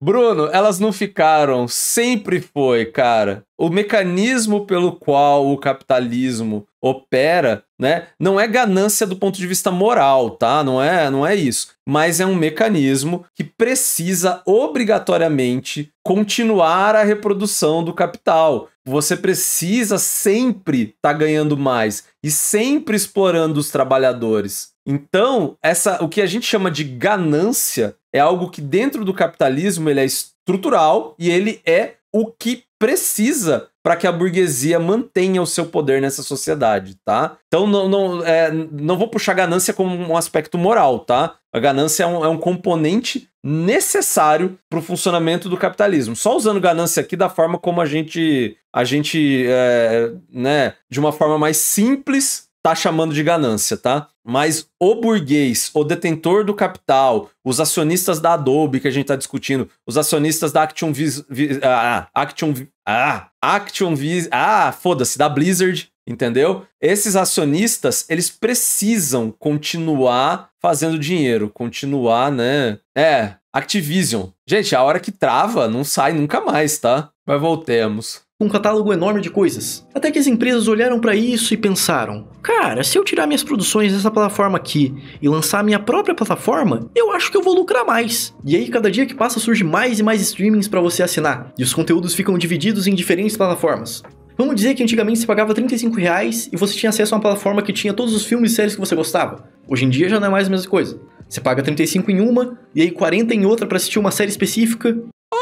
Bruno, elas não ficaram, sempre foi, cara. O mecanismo pelo qual o capitalismo opera, né, não é ganância do ponto de vista moral, tá? Não é, não é isso, mas é um mecanismo que precisa obrigatoriamente continuar a reprodução do capital. Você precisa sempre estar tá ganhando mais e sempre explorando os trabalhadores. Então, essa o que a gente chama de ganância é algo que dentro do capitalismo ele é estrutural e ele é o que precisa para que a burguesia mantenha o seu poder nessa sociedade, tá? Então não, não, é, não vou puxar ganância como um aspecto moral, tá? A ganância é um, é um componente necessário para o funcionamento do capitalismo. Só usando ganância aqui da forma como a gente, a gente, é, né, de uma forma mais simples, tá chamando de ganância, tá? Mas o burguês, o detentor do capital, os acionistas da Adobe que a gente tá discutindo, os acionistas da Action Vis, ah, Action ah, Action Vis, ah, foda-se, da Blizzard, entendeu? Esses acionistas, eles precisam continuar fazendo dinheiro, continuar, né? É, Activision. Gente, a hora que trava, não sai nunca mais, tá? Mas voltemos um catálogo enorme de coisas. Até que as empresas olharam para isso e pensaram: cara, se eu tirar minhas produções dessa plataforma aqui e lançar minha própria plataforma, eu acho que eu vou lucrar mais. E aí, cada dia que passa, surge mais e mais streamings para você assinar, e os conteúdos ficam divididos em diferentes plataformas. Vamos dizer que antigamente você pagava 35 reais e você tinha acesso a uma plataforma que tinha todos os filmes e séries que você gostava. Hoje em dia já não é mais a mesma coisa. Você paga 35 em uma e aí 40 em outra para assistir uma série específica.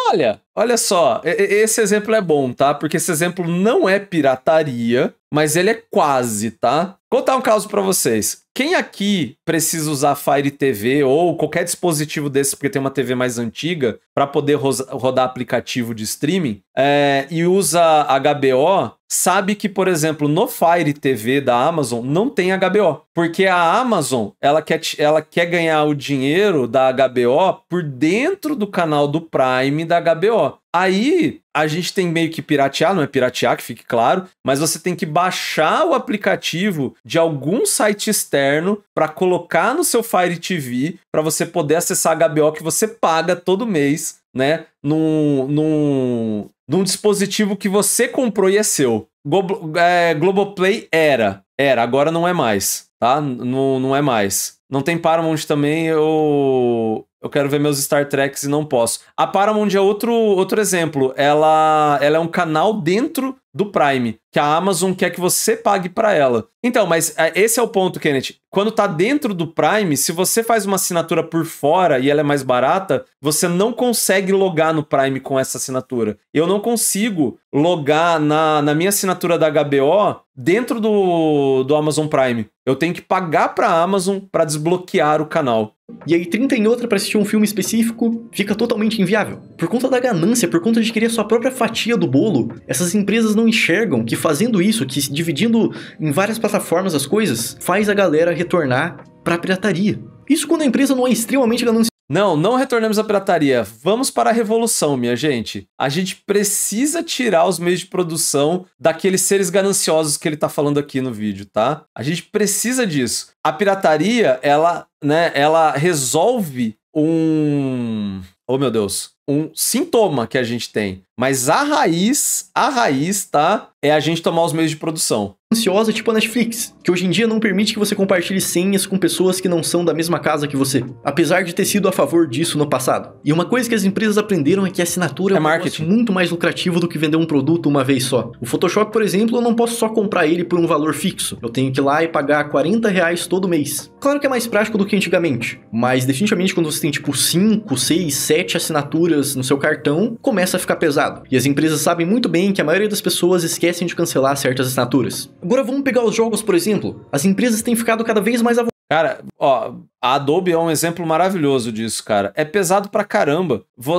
Olha, olha só, esse exemplo é bom, tá? Porque esse exemplo não é pirataria, mas ele é quase, tá? Contar um caso para vocês. Quem aqui precisa usar Fire TV ou qualquer dispositivo desse, porque tem uma TV mais antiga, para poder rodar aplicativo de streaming é, e usa HBO, sabe que, por exemplo, no Fire TV da Amazon não tem HBO. Porque a Amazon, ela quer, ela quer ganhar o dinheiro da HBO por dentro do canal do Prime da HBO. Aí, a gente tem meio que piratear, não é piratear, que fique claro, mas você tem que baixar o aplicativo de algum site externo para colocar no seu Fire TV para você poder acessar a HBO que você paga todo mês, né? Num, num, num dispositivo que você comprou e é seu. Globo, é, Globoplay era. Era, agora não é mais, tá? Não, não é mais. Não tem Paramount também, eu, eu quero ver meus Star Treks e não posso. A Paramount é outro, outro exemplo. Ela, ela é um canal dentro do Prime, que a Amazon quer que você pague para ela. Então, mas é, esse é o ponto, Kenneth. Quando tá dentro do Prime, se você faz uma assinatura por fora e ela é mais barata, você não consegue logar no Prime com essa assinatura. Eu não consigo logar na, na minha assinatura da HBO dentro do, do Amazon Prime. Eu tenho que pagar para a Amazon para desbloquear o canal. E aí 30 em outra para assistir um filme específico fica totalmente inviável. Por conta da ganância, por conta de querer sua própria fatia do bolo, essas empresas não enxergam que fazendo isso, que dividindo em várias plataformas as coisas, faz a galera retornar para a pirataria. Isso quando a empresa não é extremamente gananciosa não, não retornamos à pirataria. Vamos para a revolução, minha gente. A gente precisa tirar os meios de produção daqueles seres gananciosos que ele está falando aqui no vídeo, tá? A gente precisa disso. A pirataria, ela, né, ela resolve um Oh, meu Deus um sintoma que a gente tem. Mas a raiz, a raiz, tá? É a gente tomar os meios de produção. Ansiosa, tipo a Netflix, que hoje em dia não permite que você compartilhe senhas com pessoas que não são da mesma casa que você. Apesar de ter sido a favor disso no passado. E uma coisa que as empresas aprenderam é que a assinatura é, é um marketing muito mais lucrativo do que vender um produto uma vez só. O Photoshop, por exemplo, eu não posso só comprar ele por um valor fixo. Eu tenho que ir lá e pagar 40 reais todo mês. Claro que é mais prático do que antigamente, mas definitivamente quando você tem tipo 5, 6, 7 assinaturas folhas no seu cartão, começa a ficar pesado. E as empresas sabem muito bem que a maioria das pessoas esquecem de cancelar certas assinaturas. Agora vamos pegar os jogos, por exemplo. As empresas têm ficado cada vez mais à Cara, ó, a Adobe é um exemplo maravilhoso disso, cara. É pesado pra caramba. O,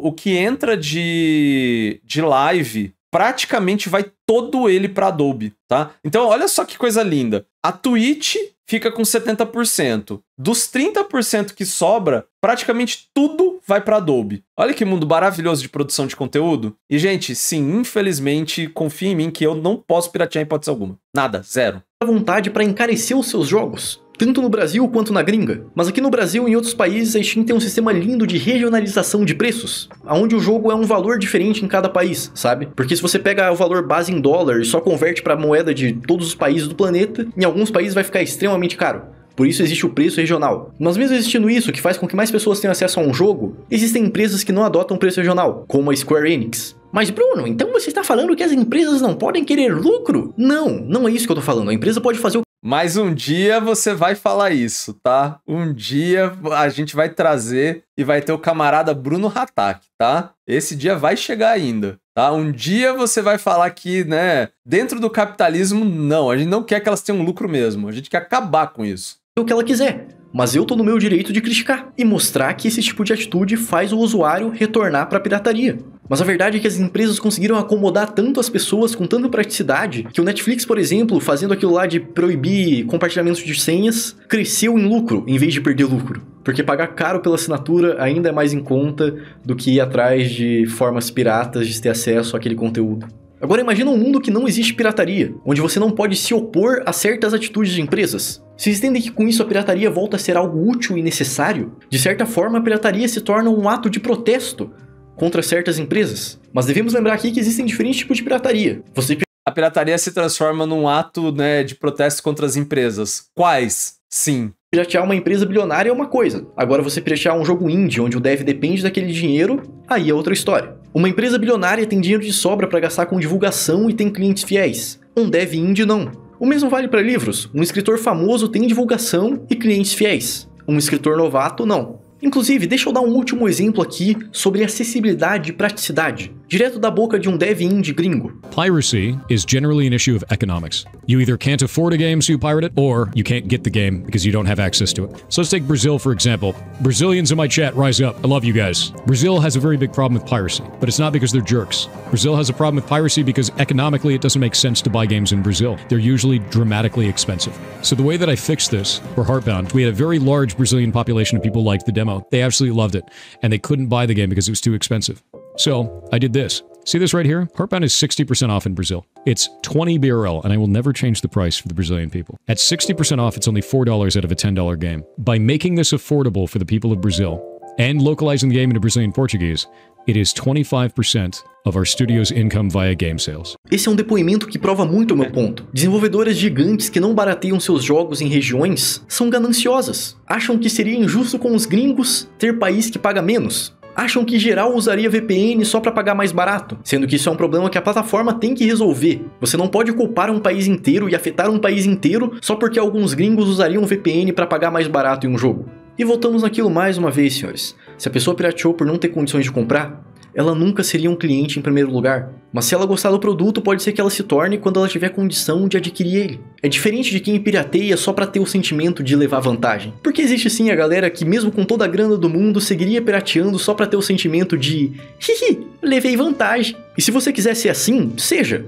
o, o que entra de, de live praticamente vai todo ele para Adobe, tá? Então, olha só que coisa linda. A Twitch fica com 70%. Dos 30% que sobra, praticamente tudo vai para Adobe. Olha que mundo maravilhoso de produção de conteúdo. E gente, sim, infelizmente, confia em mim que eu não posso piratear em hipótese alguma. Nada, zero. A vontade para encarecer os seus jogos tanto no Brasil quanto na gringa. Mas aqui no Brasil e em outros países, a Steam tem um sistema lindo de regionalização de preços, onde o jogo é um valor diferente em cada país, sabe? Porque se você pega o valor base em dólar e só converte para moeda de todos os países do planeta, em alguns países vai ficar extremamente caro. Por isso existe o preço regional. Mas mesmo existindo isso, que faz com que mais pessoas tenham acesso a um jogo, existem empresas que não adotam preço regional, como a Square Enix. Mas Bruno, então você está falando que as empresas não podem querer lucro? Não, não é isso que eu estou falando. A empresa pode fazer o mas um dia você vai falar isso, tá? Um dia a gente vai trazer e vai ter o camarada Bruno Hatak, tá? Esse dia vai chegar ainda, tá? Um dia você vai falar que, né, dentro do capitalismo, não, a gente não quer que elas tenham lucro mesmo, a gente quer acabar com isso. O que ela quiser mas eu tô no meu direito de criticar e mostrar que esse tipo de atitude faz o usuário retornar para pirataria. Mas a verdade é que as empresas conseguiram acomodar tanto as pessoas com tanta praticidade que o Netflix, por exemplo, fazendo aquilo lá de proibir compartilhamentos de senhas, cresceu em lucro em vez de perder lucro. Porque pagar caro pela assinatura ainda é mais em conta do que ir atrás de formas piratas de ter acesso àquele conteúdo. Agora imagina um mundo que não existe pirataria, onde você não pode se opor a certas atitudes de empresas. Se entendem que com isso a pirataria volta a ser algo útil e necessário, de certa forma a pirataria se torna um ato de protesto contra certas empresas. Mas devemos lembrar aqui que existem diferentes tipos de pirataria. Você a pirataria se transforma num ato né, de protesto contra as empresas. Quais? Sim. Piratear uma empresa bilionária é uma coisa. Agora, você piratear um jogo indie, onde o dev depende daquele dinheiro, aí é outra história. Uma empresa bilionária tem dinheiro de sobra para gastar com divulgação e tem clientes fiéis. Um dev indie não. O mesmo vale para livros. Um escritor famoso tem divulgação e clientes fiéis. Um escritor novato não. Inclusive, deixa eu dar um último exemplo aqui sobre acessibilidade e praticidade, direto da boca de um dev indie gringo. Piracy is generally an issue of economics. You either can't afford a game so you pirate it, or you can't get the game because you don't have access to it. So let's take Brazil for example. Brazilians in my chat, rise up. I love you guys. Brazil has a very big problem with piracy, but it's not because they're jerks. Brazil has a problem with piracy because economically it doesn't make sense to buy games in Brazil. They're usually dramatically expensive. So the way that I fixed this for Heartbound, we had a very large Brazilian population of people like the demo demo. They absolutely loved it, and they couldn't buy the game because it was too expensive. So I did this. See this right here? Heartbound is 60% off in Brazil. It's 20 BRL, and I will never change the price for the Brazilian people. At 60% off, it's only $4 out of a $10 game. By making this affordable for the people of Brazil, and localizing the game into Brazilian Portuguese, It is 25% of our studio's income via game sales. Esse é um depoimento que prova muito o meu ponto. Desenvolvedoras gigantes que não barateiam seus jogos em regiões são gananciosas. Acham que seria injusto com os gringos ter país que paga menos. Acham que geral usaria VPN só para pagar mais barato, sendo que isso é um problema que a plataforma tem que resolver. Você não pode culpar um país inteiro e afetar um país inteiro só porque alguns gringos usariam VPN para pagar mais barato em um jogo. E voltamos naquilo mais uma vez, senhores. Se a pessoa pirateou por não ter condições de comprar, ela nunca seria um cliente em primeiro lugar. Mas se ela gostar do produto, pode ser que ela se torne quando ela tiver condição de adquirir ele. É diferente de quem pirateia só para ter o sentimento de levar vantagem. Porque existe sim a galera que, mesmo com toda a grana do mundo, seguiria pirateando só para ter o sentimento de hihi, levei vantagem. E se você quiser ser assim, seja.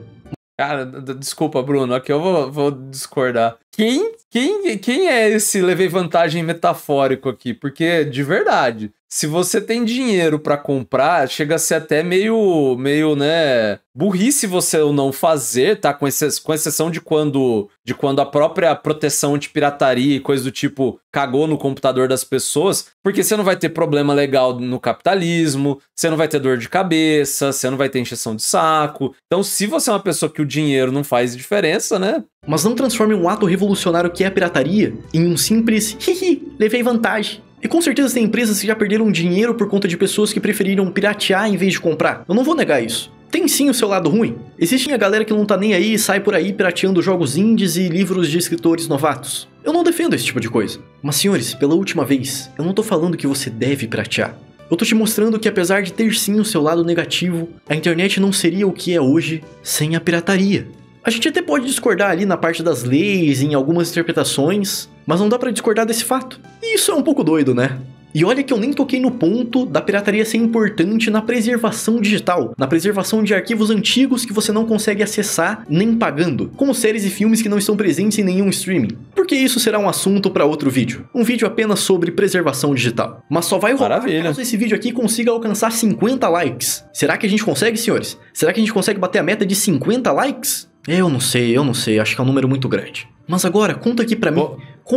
Cara, desculpa, Bruno, aqui eu vou, vou discordar. Quem, quem, quem é esse levei vantagem metafórico aqui? Porque, de verdade, se você tem dinheiro para comprar, chega a ser até meio, meio, né, burrice você ou não fazer, tá? Com, exce com exceção de quando, de quando a própria proteção de pirataria e coisa do tipo cagou no computador das pessoas, porque você não vai ter problema legal no capitalismo, você não vai ter dor de cabeça, você não vai ter injeção de saco. Então, se você é uma pessoa que o dinheiro não faz diferença, né? Mas não transforme um ato revolucionário que é a pirataria em um simples hihi, levei vantagem. E com certeza tem empresas que já perderam dinheiro por conta de pessoas que preferiram piratear em vez de comprar. Eu não vou negar isso. Tem sim o seu lado ruim. Existe a galera que não tá nem aí e sai por aí pirateando jogos indies e livros de escritores novatos. Eu não defendo esse tipo de coisa. Mas senhores, pela última vez, eu não tô falando que você deve piratear. Eu tô te mostrando que apesar de ter sim o seu lado negativo, a internet não seria o que é hoje sem a pirataria. A gente até pode discordar ali na parte das leis, em algumas interpretações, mas não dá para discordar desse fato. E isso é um pouco doido, né? E olha que eu nem toquei no ponto da pirataria ser importante na preservação digital, na preservação de arquivos antigos que você não consegue acessar nem pagando, como séries e filmes que não estão presentes em nenhum streaming. Porque isso será um assunto para outro vídeo, um vídeo apenas sobre preservação digital. Mas só vai rolar Maravilha. caso esse vídeo aqui consiga alcançar 50 likes. Será que a gente consegue, senhores? Será que a gente consegue bater a meta de 50 likes? Eu não sei, eu não sei, acho que é um número muito grande. Mas agora, conta aqui para mim,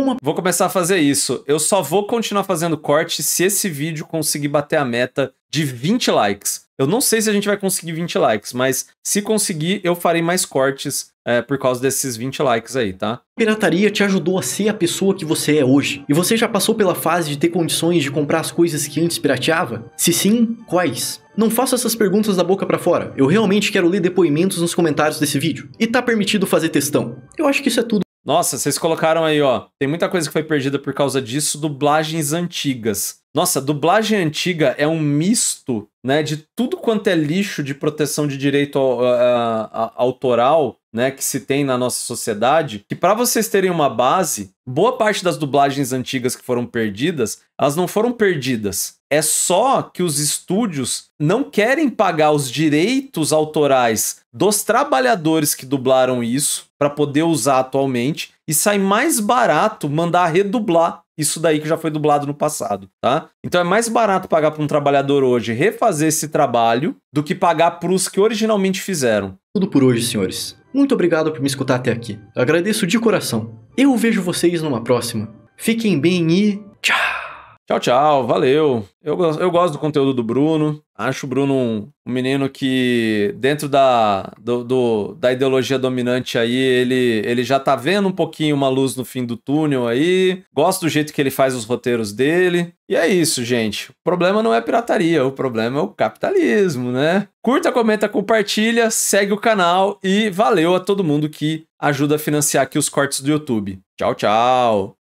uma. Vou começar a fazer isso. Eu só vou continuar fazendo corte se esse vídeo conseguir bater a meta de 20 likes. Eu não sei se a gente vai conseguir 20 likes, mas se conseguir, eu farei mais cortes é, por causa desses 20 likes aí, tá? Pirataria te ajudou a ser a pessoa que você é hoje. E você já passou pela fase de ter condições de comprar as coisas que antes pirateava? Se sim, quais? Não faça essas perguntas da boca para fora. Eu realmente quero ler depoimentos nos comentários desse vídeo. E tá permitido fazer testão. Eu acho que isso é tudo. Nossa, vocês colocaram aí, ó. Tem muita coisa que foi perdida por causa disso, dublagens antigas. Nossa, dublagem antiga é um misto, né, de tudo quanto é lixo de proteção de direito a, a, autoral, né, que se tem na nossa sociedade, que para vocês terem uma base, boa parte das dublagens antigas que foram perdidas, elas não foram perdidas. É só que os estúdios não querem pagar os direitos autorais dos trabalhadores que dublaram isso para poder usar atualmente e sai mais barato mandar redublar isso daí que já foi dublado no passado, tá? Então é mais barato pagar para um trabalhador hoje refazer esse trabalho do que pagar para os que originalmente fizeram. Tudo por hoje, senhores. Muito obrigado por me escutar até aqui. Agradeço de coração. Eu vejo vocês numa próxima. Fiquem bem e tchau! Tchau, tchau, valeu. Eu, eu gosto do conteúdo do Bruno. Acho o Bruno um, um menino que, dentro da, do, do, da ideologia dominante aí, ele, ele já tá vendo um pouquinho uma luz no fim do túnel aí. Gosto do jeito que ele faz os roteiros dele. E é isso, gente. O problema não é pirataria, o problema é o capitalismo, né? Curta, comenta, compartilha, segue o canal e valeu a todo mundo que ajuda a financiar aqui os cortes do YouTube. Tchau, tchau.